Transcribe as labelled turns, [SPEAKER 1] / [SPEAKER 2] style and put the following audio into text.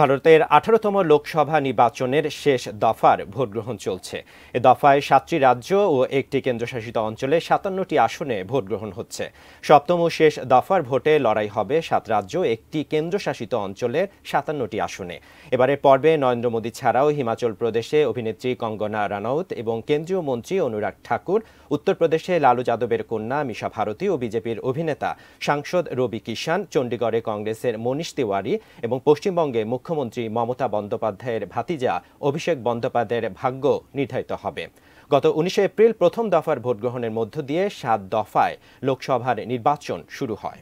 [SPEAKER 1] ভারতের আঠারোতম লোকসভা নির্বাচনের শেষ দফার ভোটগ্রহণ চলছে এ দফায় সাতটি রাজ্য ও একটি কেন্দ্রশাসিত অঞ্চলে সাতান্নটি আসনে ভোটগ্রহণ হচ্ছে সপ্তম ও শেষ দফার ভোটে লড়াই হবে সাত রাজ্য একটি কেন্দ্রশাসিত অঞ্চলের সাতান্নটি আসনে এবারের পর্বে নরেন্দ্র মোদী ছাড়াও হিমাচল প্রদেশে অভিনেত্রী কঙ্গনা রানাউত এবং কেন্দ্রীয় মন্ত্রী অনুরাগ ঠাকুর উত্তরপ্রদেশে লালু যাদবের কন্যা মিশা ভারতী ও বিজেপির অভিনেতা সাংসদ রবি কিষান চণ্ডীগড়ে কংগ্রেসের মনীষ তিওয়ারি এবং পশ্চিমবঙ্গে মুখ্য মুখ্যমন্ত্রী মমতা বন্দ্যোপাধ্যায়ের ভাতিজা অভিষেক বন্দ্যোপাধ্যায়ের ভাগ্য নির্ধারিত হবে গত উনিশে এপ্রিল প্রথম দফার ভোট গ্রহণের মধ্য দিয়ে সাত দফায় লোকসভার নির্বাচন শুরু হয়